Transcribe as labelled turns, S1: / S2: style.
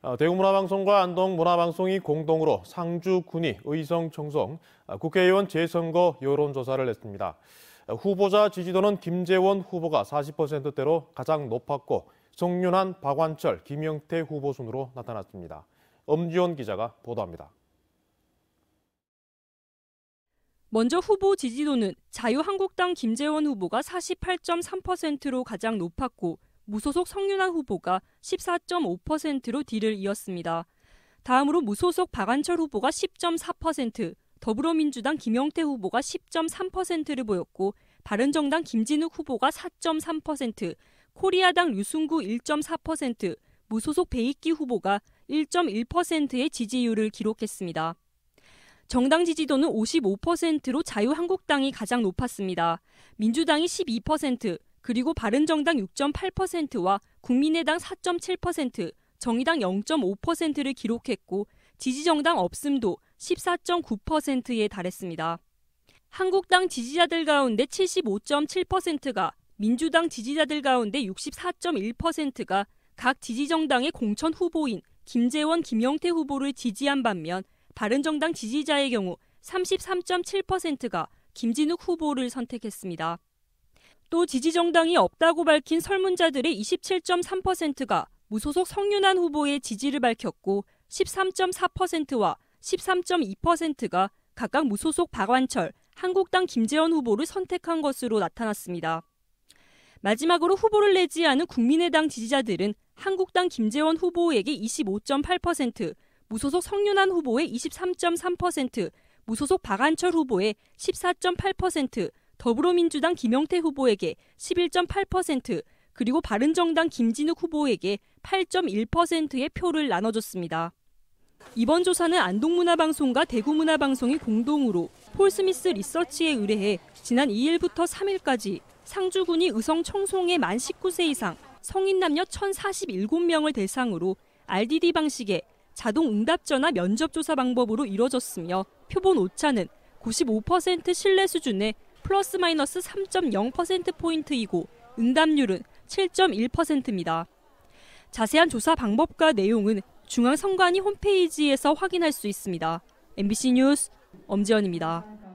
S1: 어, 대구문화방송과 안동문화방송이 공동으로 상주 군위 의성 청송 어, 국회의원 재선거 여론조사를 했습니다. 어, 후보자 지지도는 김재원 후보가 40%대로 가장 높았고 송윤환 박완철, 김영태 후보 순으로 나타났습니다. 엄지원 기자가 보도합니다.
S2: 먼저 후보 지지도는 자유한국당 김재원 후보가 48.3%로 가장 높았고 무소속 성윤아 후보가 14.5%로 뒤를 이었습니다. 다음으로 무소속 박한철 후보가 10.4%, 더불어민주당 김영태 후보가 10.3%를 보였고 바른정당 김진욱 후보가 4.3%, 코리아당 류승구 1.4%, 무소속 베이키 후보가 1.1%의 지지율을 기록했습니다. 정당 지지도는 55%로 자유한국당이 가장 높았습니다. 민주당이 12%, 그리고 바른정당 6.8%와 국민의당 4.7%, 정의당 0.5%를 기록했고 지지정당 없음도 14.9%에 달했습니다. 한국당 지지자들 가운데 75.7%가 민주당 지지자들 가운데 64.1%가 각 지지정당의 공천 후보인 김재원, 김영태 후보를 지지한 반면 바른정당 지지자의 경우 33.7%가 김진욱 후보를 선택했습니다. 또 지지 정당이 없다고 밝힌 설문자들의 27.3%가 무소속 성윤한 후보의 지지를 밝혔고 13.4%와 13.2%가 각각 무소속 박완철, 한국당 김재원 후보를 선택한 것으로 나타났습니다. 마지막으로 후보를 내지 않은 국민의당 지지자들은 한국당 김재원 후보에게 25.8%, 무소속 성윤한 후보의 23.3%, 무소속 박한철 후보의 14.8%, 더불어민주당 김영태 후보에게 11.8%, 그리고 바른정당 김진욱 후보에게 8.1%의 표를 나눠줬습니다. 이번 조사는 안동문화방송과 대구문화방송이 공동으로 폴스미스 리서치에 의뢰해 지난 2일부터 3일까지 상주군이 의성 청송의 만 19세 이상 성인 남녀 1,047명을 대상으로 RDD 방식의 자동 응답전화 면접조사 방법으로 이뤄졌으며 표본 오차는 95% 신뢰 수준의 플러스 마이너스 3.0%포인트이고 응답률은 7.1%입니다. 자세한 조사 방법과 내용은 중앙선관위 홈페이지에서 확인할 수 있습니다. MBC 뉴스 엄지연입니다.